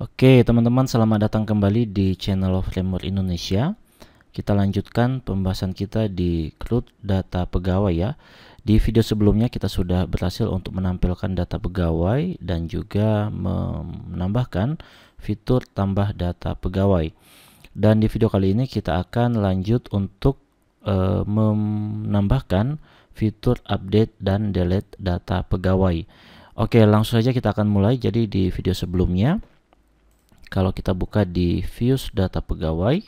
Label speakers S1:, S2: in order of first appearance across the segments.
S1: Oke teman-teman selamat datang kembali di channel of Framework Indonesia Kita lanjutkan pembahasan kita di CRUD data pegawai ya Di video sebelumnya kita sudah berhasil untuk menampilkan data pegawai Dan juga menambahkan fitur tambah data pegawai Dan di video kali ini kita akan lanjut untuk uh, menambahkan fitur update dan delete data pegawai Oke langsung saja kita akan mulai Jadi di video sebelumnya kalau kita buka di views data pegawai.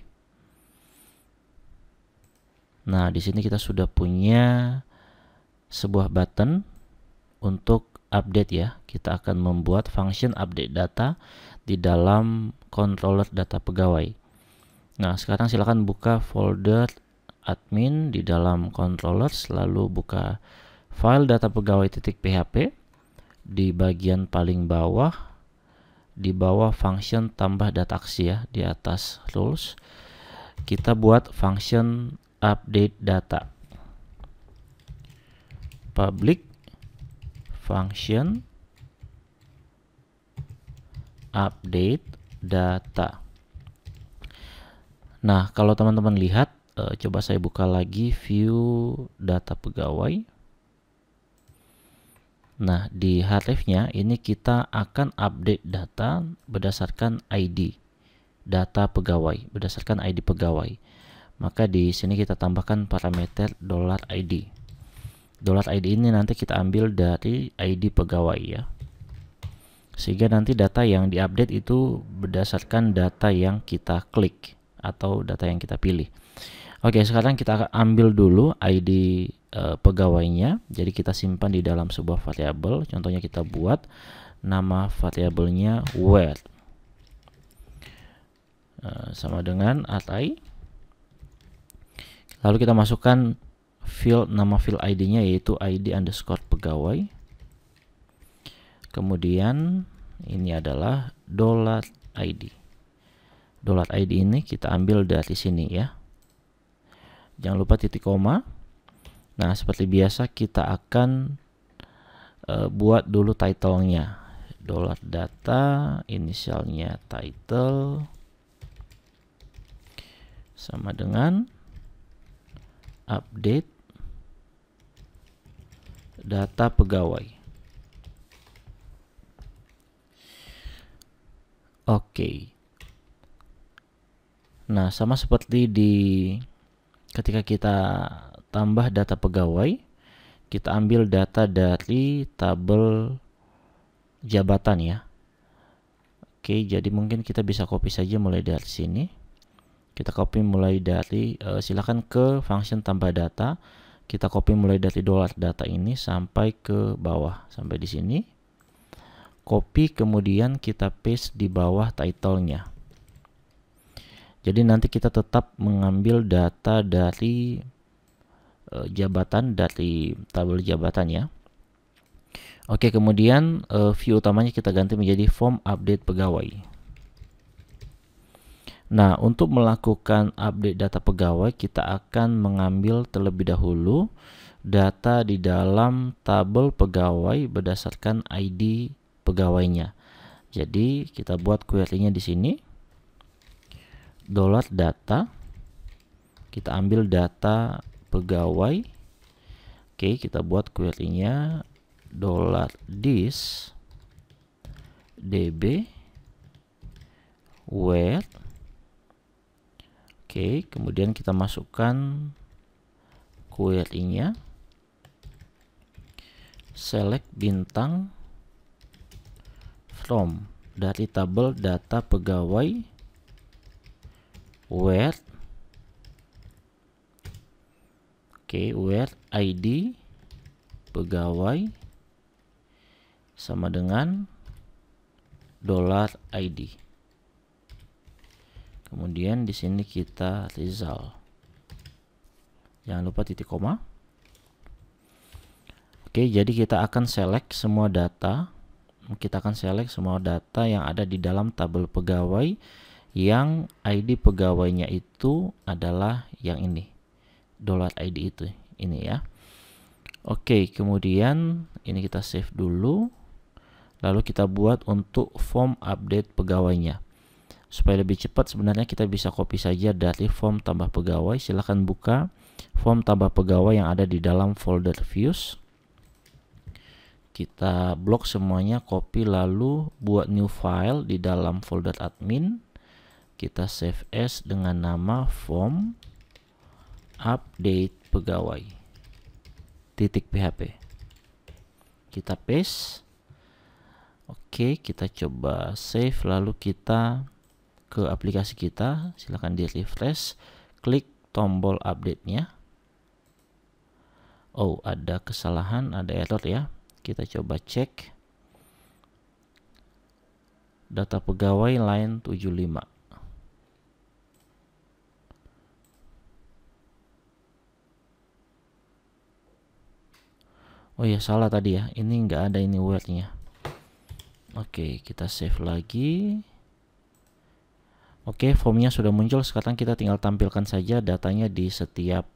S1: Nah, di sini kita sudah punya sebuah button untuk update ya. Kita akan membuat function update data di dalam controller data pegawai. Nah, sekarang silakan buka folder admin di dalam controller lalu buka file data pegawai titik PHP di bagian paling bawah di bawah function tambah dataksi ya di atas rules kita buat function update data public function update data nah kalau teman-teman lihat eh, coba saya buka lagi view data pegawai Nah, di hard nya ini kita akan update data berdasarkan ID data pegawai, berdasarkan ID pegawai. Maka di sini kita tambahkan parameter dollar $ID. Dollar $ID ini nanti kita ambil dari ID pegawai ya. Sehingga nanti data yang diupdate itu berdasarkan data yang kita klik atau data yang kita pilih. Oke, sekarang kita ambil dulu ID e, pegawainya. Jadi kita simpan di dalam sebuah variabel. Contohnya kita buat nama variabelnya where e, eh, sama dengan atai. Lalu kita masukkan field nama field ID-nya yaitu ID underscore pegawai. Kemudian ini adalah dollar ID. Dollar ID ini kita ambil dari sini ya. Jangan lupa titik koma. Nah, seperti biasa kita akan uh, buat dulu title-nya. Dollar data, inisialnya title sama dengan update data pegawai. Oke. Okay. Nah, sama seperti di ketika kita tambah data pegawai. Kita ambil data dari tabel jabatan ya. Oke, jadi mungkin kita bisa copy saja mulai dari sini. Kita copy mulai dari uh, silakan ke function tambah data. Kita copy mulai dari dolar data ini sampai ke bawah sampai di sini. Copy kemudian kita paste di bawah title Jadi nanti kita tetap mengambil data dari Eh, jabatan dari tabel jabatan ya. Oke, kemudian eh, view utamanya kita ganti menjadi form update pegawai. Nah, untuk melakukan update data pegawai, kita akan mengambil terlebih dahulu data di dalam tabel pegawai berdasarkan ID pegawainya. Jadi, kita buat query-nya di sini. Dolar data kita ambil data pegawai. Oke, kita buat query-nya dollar this db where Oke, kemudian kita masukkan query-nya. Select bintang from dari tabel data pegawai where Oke, okay, where ID pegawai sama dengan dollar ID. Kemudian di sini kita Rizal. Jangan lupa titik koma. Oke, jadi kita akan select semua data. Kita akan select semua data yang ada di dalam tabel pegawai yang ID pegawainya itu adalah yang ini. $id itu ini ya. Oke, kemudian ini kita save dulu. Lalu kita buat untuk form update pegawainya. Supaya lebih cepat sebenarnya kita bisa copy saja dari form tambah pegawai. Silahkan buka form tambah pegawai yang ada di dalam folder views. Kita blok semuanya, copy lalu buat new file di dalam folder admin. Kita save as dengan nama form update pegawai titik php kita paste oke kita coba save lalu kita ke aplikasi kita silahkan di refresh klik tombol update nya oh ada kesalahan ada error ya kita coba cek data pegawai line 75 oh ya salah tadi ya ini nggak ada ini wordnya oke kita save lagi oke formnya sudah muncul sekarang kita tinggal tampilkan saja datanya di setiap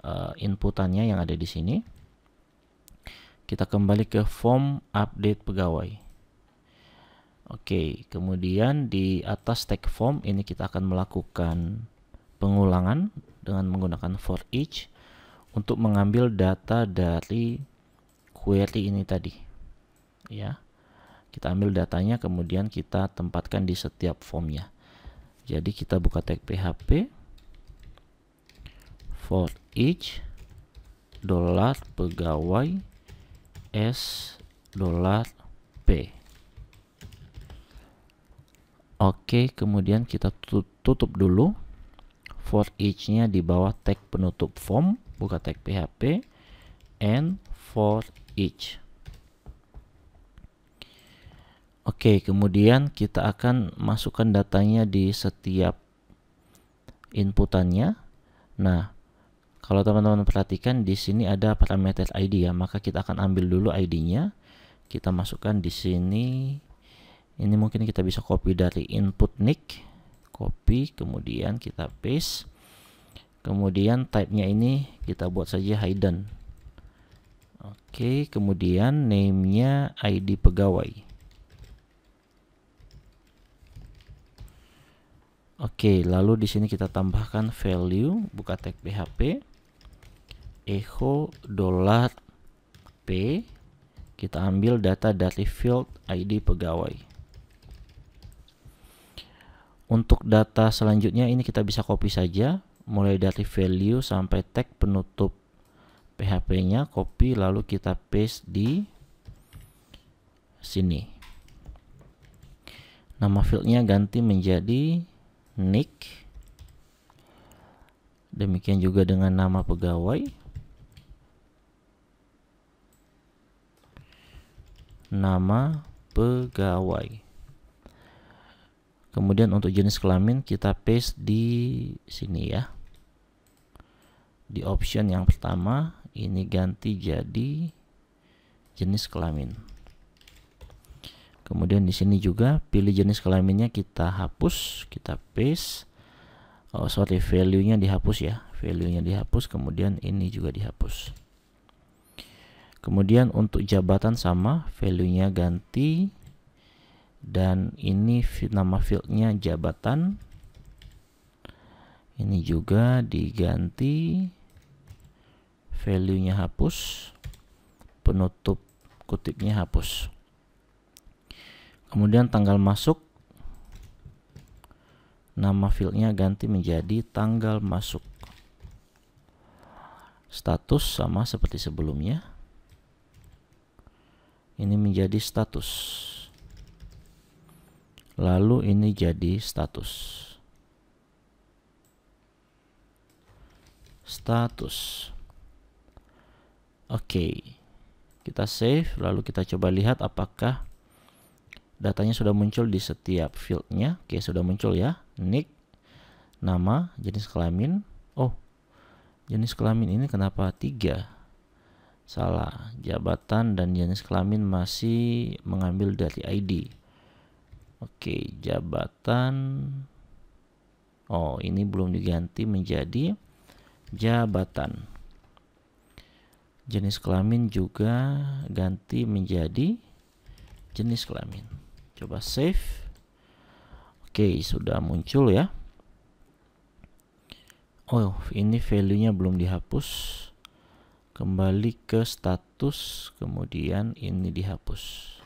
S1: uh, inputannya yang ada di sini kita kembali ke form update pegawai Oke, kemudian di atas tag form ini kita akan melakukan pengulangan dengan menggunakan for each untuk mengambil data dari query ini tadi ya kita ambil datanya kemudian kita tempatkan di setiap formnya jadi kita buka tag php for each dollar pegawai s dollar p oke kemudian kita tutup dulu for each nya di bawah tag penutup form buka tag php and for each. Oke, okay, kemudian kita akan masukkan datanya di setiap inputannya. Nah, kalau teman-teman perhatikan di sini ada parameter ID ya, maka kita akan ambil dulu ID-nya. Kita masukkan di sini. Ini mungkin kita bisa copy dari input nick, copy, kemudian kita paste. Kemudian type-nya ini kita buat saja hidden. Oke, kemudian name-nya ID pegawai. Oke, lalu di sini kita tambahkan value buka tag PHP echo dollar $p kita ambil data dari field ID pegawai. Untuk data selanjutnya ini kita bisa copy saja mulai dari value sampai tag penutup PHP-nya copy lalu kita paste di sini. Nama fieldnya ganti menjadi nick. Demikian juga dengan nama pegawai. Nama pegawai. Kemudian untuk jenis kelamin kita paste di sini ya. Di option yang pertama ini ganti jadi jenis kelamin kemudian di sini juga pilih jenis kelaminnya kita hapus kita paste oh sorry value-nya dihapus ya value-nya dihapus kemudian ini juga dihapus kemudian untuk jabatan sama value-nya ganti dan ini nama field-nya jabatan ini juga diganti value-nya hapus, penutup kutipnya hapus. Kemudian tanggal masuk, nama field-nya ganti menjadi tanggal masuk. Status sama seperti sebelumnya. Ini menjadi status. Lalu ini jadi status. Status. Oke. Okay. Kita save lalu kita coba lihat apakah datanya sudah muncul di setiap fieldnya. Oke, okay, sudah muncul ya. Nick, nama, jenis kelamin. Oh, jenis kelamin ini kenapa tiga? Salah. Jabatan dan jenis kelamin masih mengambil dari ID. Oke, okay, jabatan. Oh, ini belum diganti menjadi jabatan jenis kelamin juga ganti menjadi jenis kelamin coba save oke sudah muncul ya oh ini value nya belum dihapus kembali ke status kemudian ini dihapus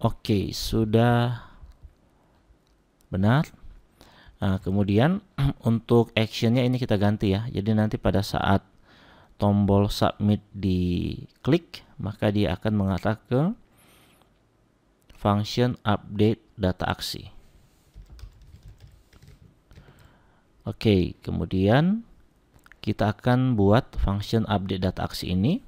S1: oke sudah benar Nah, kemudian untuk actionnya ini kita ganti ya. Jadi nanti pada saat tombol submit diklik, maka dia akan mengarah ke function update data aksi. Oke, kemudian kita akan buat function update data aksi ini.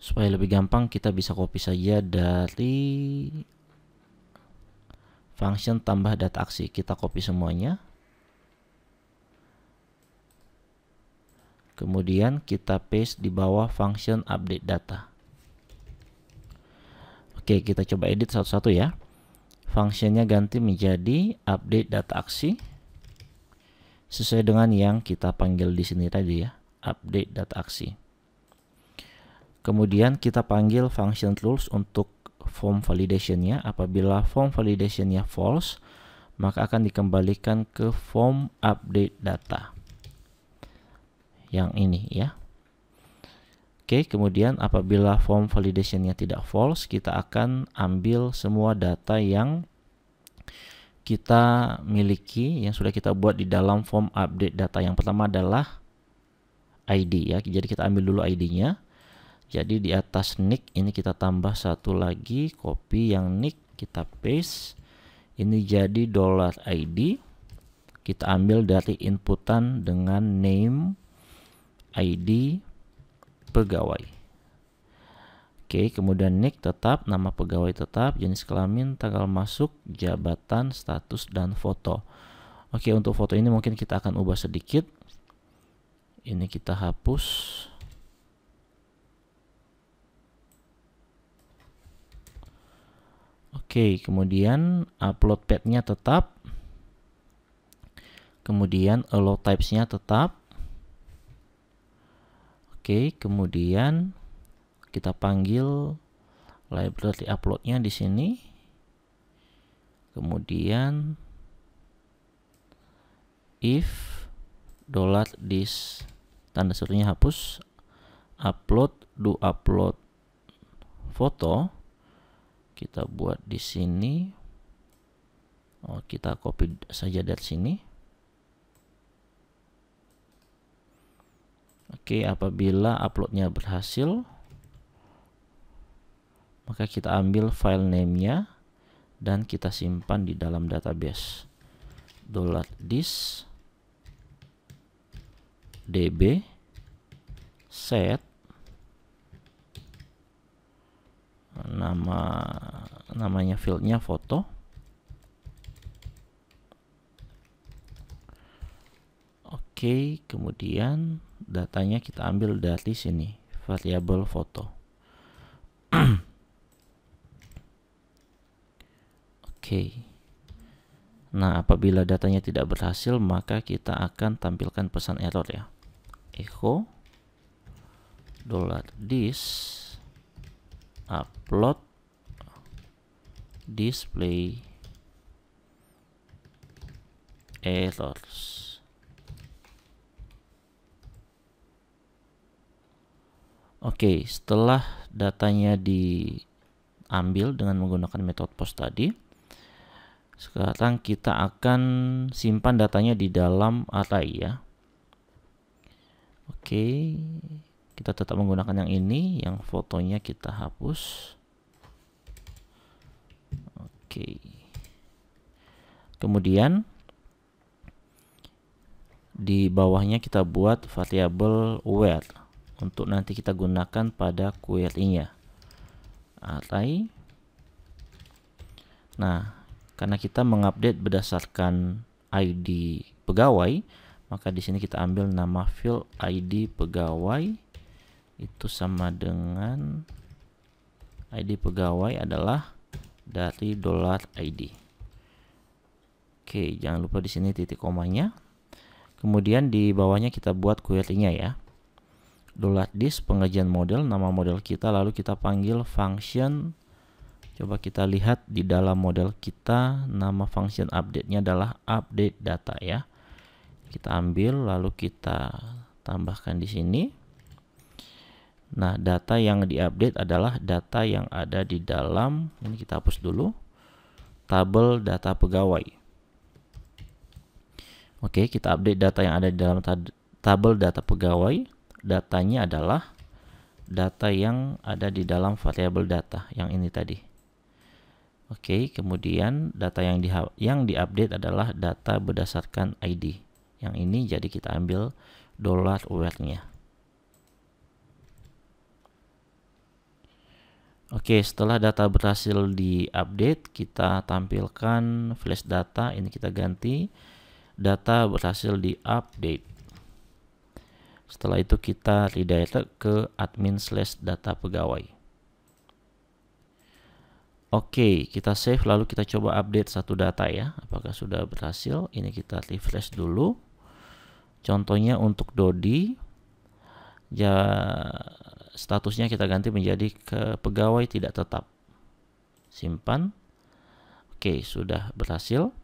S1: Supaya lebih gampang kita bisa copy saja dari function tambah data aksi kita copy semuanya kemudian kita paste di bawah function update data oke kita coba edit satu-satu ya functionnya ganti menjadi update data aksi sesuai dengan yang kita panggil di sini tadi ya update data aksi kemudian kita panggil function tools untuk form validationnya. Apabila form validationnya false, maka akan dikembalikan ke form update data. Yang ini ya. Oke, kemudian apabila form validationnya tidak false, kita akan ambil semua data yang kita miliki yang sudah kita buat di dalam form update data. Yang pertama adalah ID ya. Jadi kita ambil dulu ID-nya. Jadi di atas nick ini kita tambah satu lagi copy yang nick kita paste. Ini jadi dollar ID. Kita ambil dari inputan dengan name ID pegawai. Oke, kemudian nick tetap, nama pegawai tetap, jenis kelamin, tanggal masuk, jabatan, status dan foto. Oke, untuk foto ini mungkin kita akan ubah sedikit. Ini kita hapus Oke, kemudian upload pathnya tetap. Kemudian allow types-nya tetap. Oke, kemudian kita panggil library upload-nya di sini. Kemudian if dollar this tanda serunya hapus upload do upload foto kita buat di sini oh, kita copy saja dari sini Oke, okay, apabila uploadnya berhasil, maka kita ambil file name-nya dan kita simpan di dalam database $disk db set nama namanya fieldnya foto oke okay, kemudian datanya kita ambil dari sini variabel foto oke okay. nah apabila datanya tidak berhasil maka kita akan tampilkan pesan error ya echo dollar this upload display errors Oke, setelah datanya diambil dengan menggunakan metode post tadi, sekarang kita akan simpan datanya di dalam array ya. Oke kita tetap menggunakan yang ini yang fotonya kita hapus oke kemudian di bawahnya kita buat variabel where untuk nanti kita gunakan pada query-nya array nah karena kita mengupdate berdasarkan ID pegawai maka di sini kita ambil nama field ID pegawai itu sama dengan ID pegawai adalah dari dollar ID. Oke, jangan lupa di sini titik komanya. Kemudian di bawahnya kita buat query-nya ya. Dollar dis pengajian model nama model kita lalu kita panggil function Coba kita lihat di dalam model kita nama function update-nya adalah update data ya. Kita ambil lalu kita tambahkan di sini. Nah, data yang diupdate adalah data yang ada di dalam ini kita hapus dulu tabel data pegawai. Oke, kita update data yang ada di dalam tabel data pegawai. Datanya adalah data yang ada di dalam variabel data yang ini tadi. Oke, kemudian data yang di yang diupdate adalah data berdasarkan ID. Yang ini jadi kita ambil dolar worth Oke, setelah data berhasil diupdate, kita tampilkan flash data. Ini kita ganti data berhasil diupdate. Setelah itu kita redirect ke admin slash data pegawai. Oke, kita save lalu kita coba update satu data ya. Apakah sudah berhasil? Ini kita refresh dulu. Contohnya untuk Dodi. ya statusnya kita ganti menjadi ke pegawai tidak tetap. Simpan. Oke, sudah berhasil.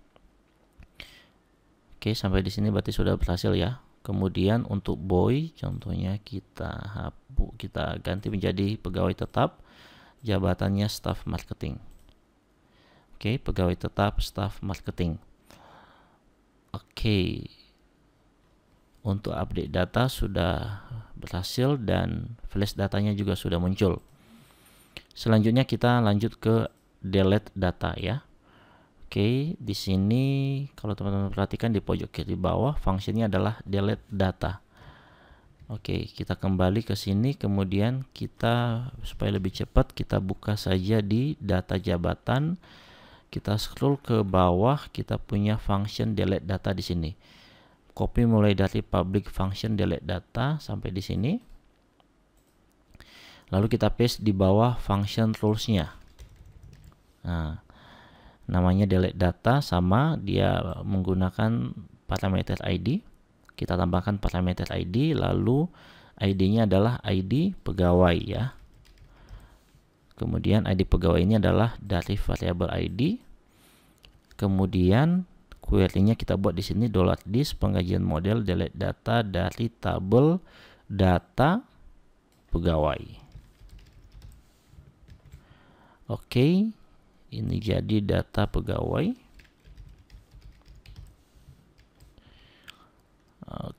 S1: Oke, sampai di sini berarti sudah berhasil ya. Kemudian untuk boy contohnya kita hapus kita ganti menjadi pegawai tetap jabatannya staff marketing. Oke, pegawai tetap staff marketing. Oke untuk update data sudah berhasil dan flash datanya juga sudah muncul. Selanjutnya kita lanjut ke delete data ya. Oke, di sini kalau teman-teman perhatikan di pojok kiri bawah fungsinya adalah delete data. Oke, kita kembali ke sini kemudian kita supaya lebih cepat kita buka saja di data jabatan. Kita scroll ke bawah, kita punya function delete data di sini copy mulai dari public function delete data sampai di sini lalu kita paste di bawah function rules-nya. nah namanya delete data sama dia menggunakan parameter ID kita tambahkan parameter ID lalu ID-nya adalah ID pegawai ya kemudian ID pegawai ini adalah dari variable ID kemudian query-nya kita buat di sini dollar $list pengkajian model delete data dari tabel data pegawai. Oke, okay, ini jadi data pegawai. Oke,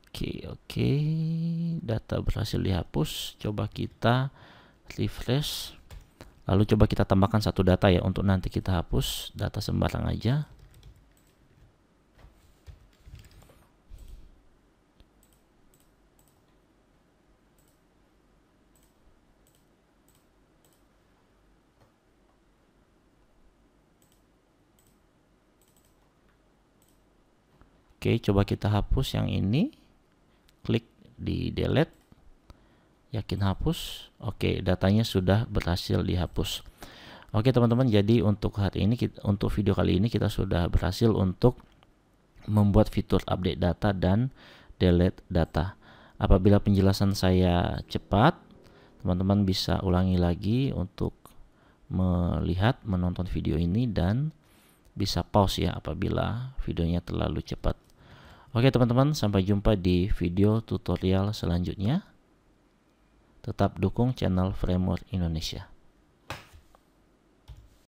S1: okay, oke. Okay. Data berhasil dihapus. Coba kita refresh. Lalu coba kita tambahkan satu data ya untuk nanti kita hapus data sembarang aja. Oke, coba kita hapus yang ini. Klik di delete. Yakin hapus. Oke, datanya sudah berhasil dihapus. Oke, teman-teman, jadi untuk hari ini kita, untuk video kali ini kita sudah berhasil untuk membuat fitur update data dan delete data. Apabila penjelasan saya cepat, teman-teman bisa ulangi lagi untuk melihat menonton video ini dan bisa pause ya apabila videonya terlalu cepat. Oke teman-teman, sampai jumpa di video tutorial selanjutnya. Tetap dukung channel Framework Indonesia.